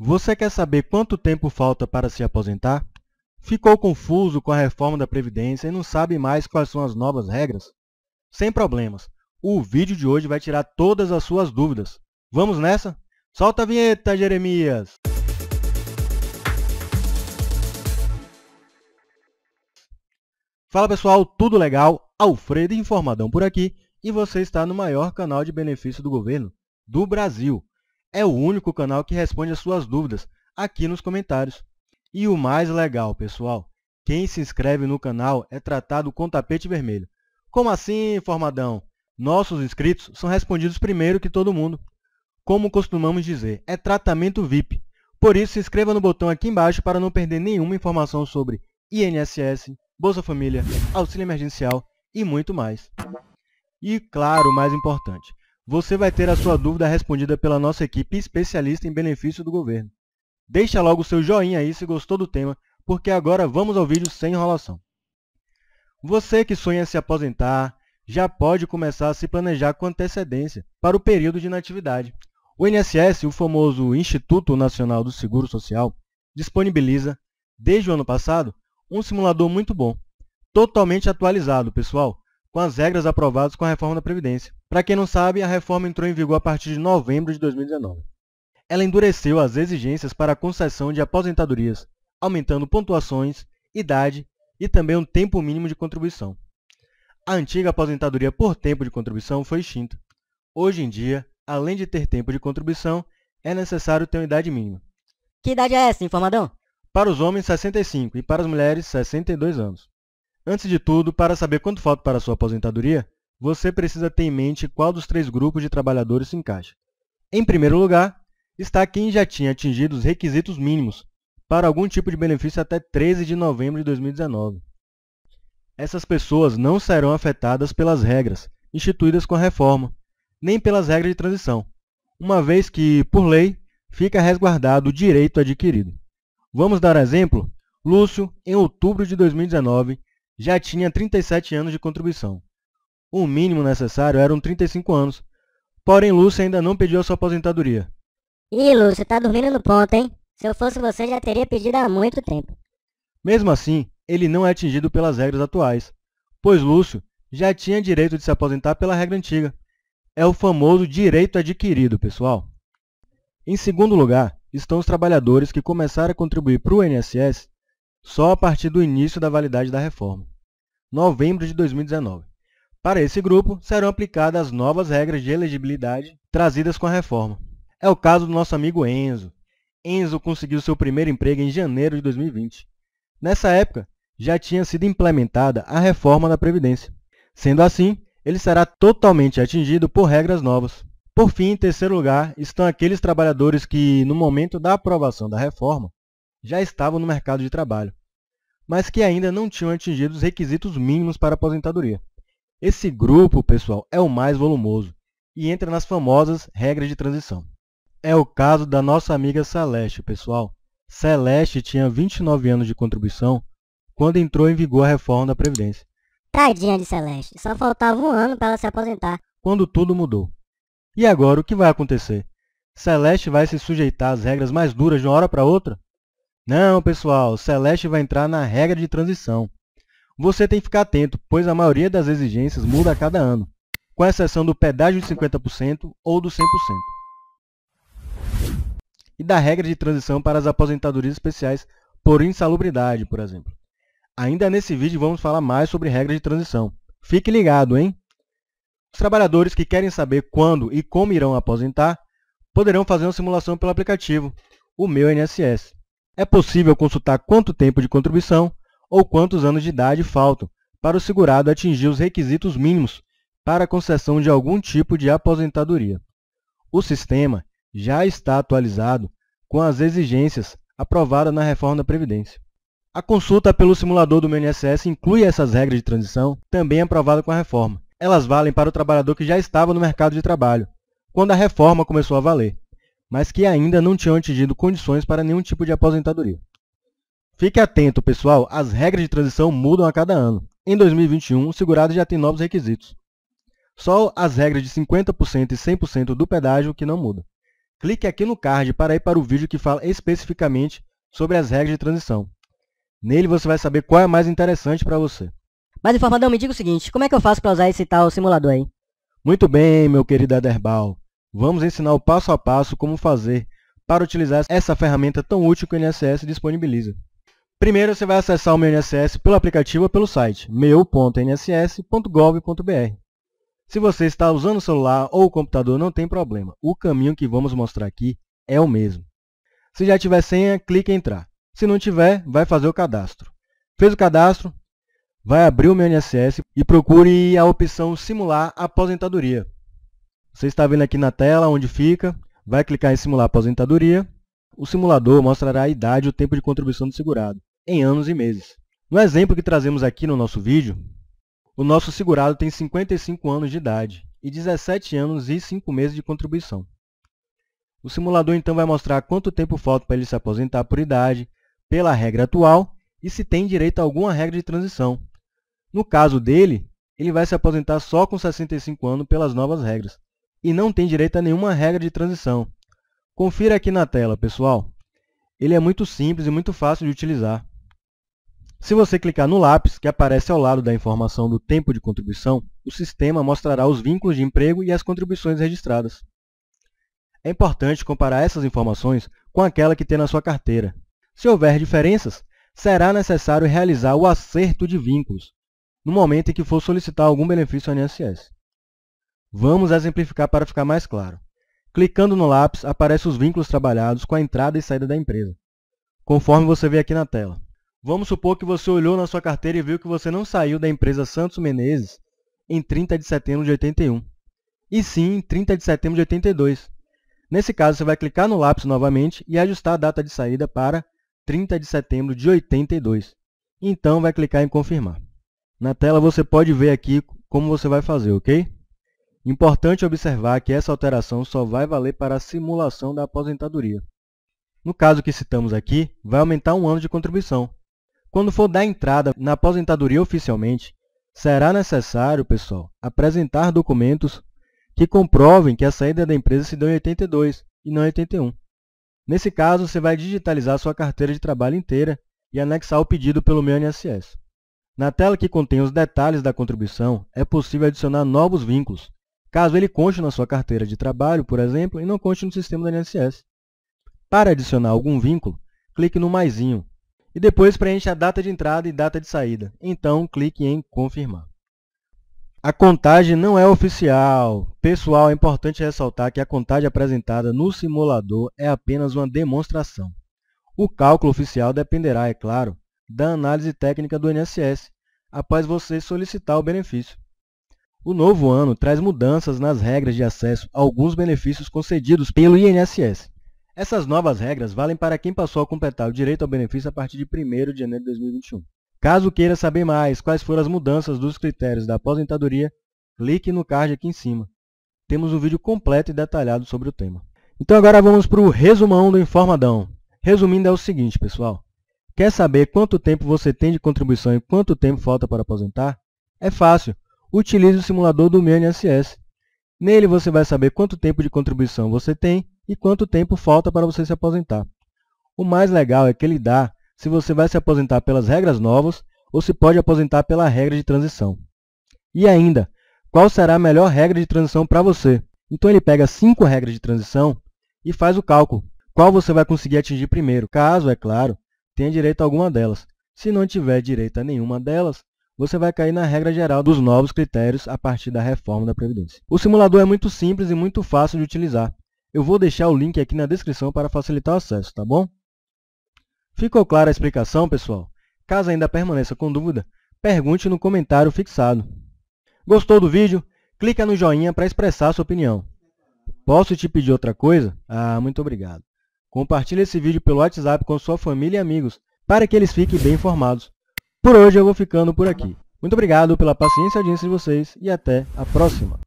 Você quer saber quanto tempo falta para se aposentar? Ficou confuso com a reforma da Previdência e não sabe mais quais são as novas regras? Sem problemas, o vídeo de hoje vai tirar todas as suas dúvidas. Vamos nessa? Solta a vinheta, Jeremias! Fala pessoal, tudo legal? Alfredo Informadão por aqui e você está no maior canal de benefício do governo do Brasil é o único canal que responde as suas dúvidas aqui nos comentários. E o mais legal, pessoal, quem se inscreve no canal é tratado com tapete vermelho. Como assim, formadão? Nossos inscritos são respondidos primeiro que todo mundo. Como costumamos dizer, é tratamento VIP. Por isso, se inscreva no botão aqui embaixo para não perder nenhuma informação sobre INSS, Bolsa Família, Auxílio Emergencial e muito mais. E, claro, o mais importante, você vai ter a sua dúvida respondida pela nossa equipe especialista em benefício do governo. Deixa logo o seu joinha aí se gostou do tema, porque agora vamos ao vídeo sem enrolação. Você que sonha se aposentar, já pode começar a se planejar com antecedência para o período de inatividade. O INSS, o famoso Instituto Nacional do Seguro Social, disponibiliza, desde o ano passado, um simulador muito bom, totalmente atualizado, pessoal, com as regras aprovadas com a reforma da Previdência. Para quem não sabe, a reforma entrou em vigor a partir de novembro de 2019. Ela endureceu as exigências para a concessão de aposentadorias, aumentando pontuações, idade e também um tempo mínimo de contribuição. A antiga aposentadoria por tempo de contribuição foi extinta. Hoje em dia, além de ter tempo de contribuição, é necessário ter uma idade mínima. Que idade é essa, informadão? Para os homens, 65 e para as mulheres, 62 anos. Antes de tudo, para saber quanto falta para a sua aposentadoria, você precisa ter em mente qual dos três grupos de trabalhadores se encaixa. Em primeiro lugar, está quem já tinha atingido os requisitos mínimos para algum tipo de benefício até 13 de novembro de 2019. Essas pessoas não serão afetadas pelas regras instituídas com a reforma, nem pelas regras de transição, uma vez que, por lei, fica resguardado o direito adquirido. Vamos dar exemplo? Lúcio, em outubro de 2019, já tinha 37 anos de contribuição. O mínimo necessário eram 35 anos, porém Lúcia ainda não pediu a sua aposentadoria. Ih, Lúcia, tá dormindo no ponto, hein? Se eu fosse você, já teria pedido há muito tempo. Mesmo assim, ele não é atingido pelas regras atuais, pois Lúcio já tinha direito de se aposentar pela regra antiga. É o famoso direito adquirido, pessoal. Em segundo lugar, estão os trabalhadores que começaram a contribuir para o INSS só a partir do início da validade da reforma, novembro de 2019. Para esse grupo, serão aplicadas as novas regras de elegibilidade trazidas com a reforma. É o caso do nosso amigo Enzo. Enzo conseguiu seu primeiro emprego em janeiro de 2020. Nessa época, já tinha sido implementada a reforma da Previdência. Sendo assim, ele será totalmente atingido por regras novas. Por fim, em terceiro lugar, estão aqueles trabalhadores que, no momento da aprovação da reforma, já estavam no mercado de trabalho, mas que ainda não tinham atingido os requisitos mínimos para aposentadoria. Esse grupo, pessoal, é o mais volumoso e entra nas famosas regras de transição. É o caso da nossa amiga Celeste, pessoal. Celeste tinha 29 anos de contribuição quando entrou em vigor a reforma da Previdência. Tadinha de Celeste, só faltava um ano para ela se aposentar. Quando tudo mudou. E agora o que vai acontecer? Celeste vai se sujeitar às regras mais duras de uma hora para outra? Não, pessoal, Celeste vai entrar na regra de transição. Você tem que ficar atento, pois a maioria das exigências muda a cada ano, com exceção do pedágio de 50% ou do 100%. E da regra de transição para as aposentadorias especiais por insalubridade, por exemplo. Ainda nesse vídeo vamos falar mais sobre regra de transição. Fique ligado, hein? Os trabalhadores que querem saber quando e como irão aposentar poderão fazer uma simulação pelo aplicativo, o meu INSS é possível consultar quanto tempo de contribuição ou quantos anos de idade faltam para o segurado atingir os requisitos mínimos para a concessão de algum tipo de aposentadoria. O sistema já está atualizado com as exigências aprovadas na reforma da Previdência. A consulta pelo simulador do INSS inclui essas regras de transição, também aprovada com a reforma. Elas valem para o trabalhador que já estava no mercado de trabalho, quando a reforma começou a valer mas que ainda não tinham atingido condições para nenhum tipo de aposentadoria. Fique atento, pessoal, as regras de transição mudam a cada ano. Em 2021, o segurado já tem novos requisitos. Só as regras de 50% e 100% do pedágio que não mudam. Clique aqui no card para ir para o vídeo que fala especificamente sobre as regras de transição. Nele você vai saber qual é a mais interessante para você. Mas informadão, me diga o seguinte, como é que eu faço para usar esse tal simulador aí? Muito bem, meu querido Aderbal. Vamos ensinar o passo a passo como fazer para utilizar essa ferramenta tão útil que o INSS disponibiliza. Primeiro, você vai acessar o Meu INSS pelo aplicativo ou pelo site meu.nss.gov.br. Se você está usando o celular ou o computador, não tem problema. O caminho que vamos mostrar aqui é o mesmo. Se já tiver senha, clique em entrar. Se não tiver, vai fazer o cadastro. Fez o cadastro, vai abrir o Meu INSS e procure a opção Simular Aposentadoria. Você está vendo aqui na tela onde fica, vai clicar em simular aposentadoria. O simulador mostrará a idade e o tempo de contribuição do segurado, em anos e meses. No exemplo que trazemos aqui no nosso vídeo, o nosso segurado tem 55 anos de idade e 17 anos e 5 meses de contribuição. O simulador então vai mostrar quanto tempo falta para ele se aposentar por idade, pela regra atual e se tem direito a alguma regra de transição. No caso dele, ele vai se aposentar só com 65 anos pelas novas regras e não tem direito a nenhuma regra de transição. Confira aqui na tela, pessoal. Ele é muito simples e muito fácil de utilizar. Se você clicar no lápis, que aparece ao lado da informação do tempo de contribuição, o sistema mostrará os vínculos de emprego e as contribuições registradas. É importante comparar essas informações com aquela que tem na sua carteira. Se houver diferenças, será necessário realizar o acerto de vínculos, no momento em que for solicitar algum benefício ao INSS. Vamos exemplificar para ficar mais claro. Clicando no lápis, aparecem os vínculos trabalhados com a entrada e saída da empresa, conforme você vê aqui na tela. Vamos supor que você olhou na sua carteira e viu que você não saiu da empresa Santos Menezes em 30 de setembro de 81, e sim em 30 de setembro de 82. Nesse caso, você vai clicar no lápis novamente e ajustar a data de saída para 30 de setembro de 82. Então, vai clicar em confirmar. Na tela, você pode ver aqui como você vai fazer, ok? Importante observar que essa alteração só vai valer para a simulação da aposentadoria. No caso que citamos aqui, vai aumentar um ano de contribuição. Quando for dar entrada na aposentadoria oficialmente, será necessário, pessoal, apresentar documentos que comprovem que a saída da empresa se deu em 82 e não em 81. Nesse caso, você vai digitalizar sua carteira de trabalho inteira e anexar o pedido pelo meu INSS. Na tela que contém os detalhes da contribuição, é possível adicionar novos vínculos, caso ele conste na sua carteira de trabalho, por exemplo, e não conste no sistema do INSS. Para adicionar algum vínculo, clique no maisinho e depois preencha a data de entrada e data de saída. Então, clique em Confirmar. A contagem não é oficial. Pessoal, é importante ressaltar que a contagem apresentada no simulador é apenas uma demonstração. O cálculo oficial dependerá, é claro, da análise técnica do INSS, após você solicitar o benefício. O novo ano traz mudanças nas regras de acesso a alguns benefícios concedidos pelo INSS. Essas novas regras valem para quem passou a completar o direito ao benefício a partir de 1 de janeiro de 2021. Caso queira saber mais quais foram as mudanças dos critérios da aposentadoria, clique no card aqui em cima. Temos um vídeo completo e detalhado sobre o tema. Então agora vamos para o resumão do Informadão. Resumindo é o seguinte, pessoal. Quer saber quanto tempo você tem de contribuição e quanto tempo falta para aposentar? É fácil utilize o simulador do INSS. Nele você vai saber quanto tempo de contribuição você tem e quanto tempo falta para você se aposentar. O mais legal é que ele dá se você vai se aposentar pelas regras novas ou se pode aposentar pela regra de transição. E ainda, qual será a melhor regra de transição para você? Então ele pega cinco regras de transição e faz o cálculo. Qual você vai conseguir atingir primeiro, caso, é claro, tenha direito a alguma delas. Se não tiver direito a nenhuma delas, você vai cair na regra geral dos novos critérios a partir da reforma da Previdência. O simulador é muito simples e muito fácil de utilizar. Eu vou deixar o link aqui na descrição para facilitar o acesso, tá bom? Ficou clara a explicação, pessoal? Caso ainda permaneça com dúvida, pergunte no comentário fixado. Gostou do vídeo? Clica no joinha para expressar sua opinião. Posso te pedir outra coisa? Ah, muito obrigado. Compartilhe esse vídeo pelo WhatsApp com sua família e amigos, para que eles fiquem bem informados. Por hoje eu vou ficando por aqui. Muito obrigado pela paciência e audiência de vocês e até a próxima.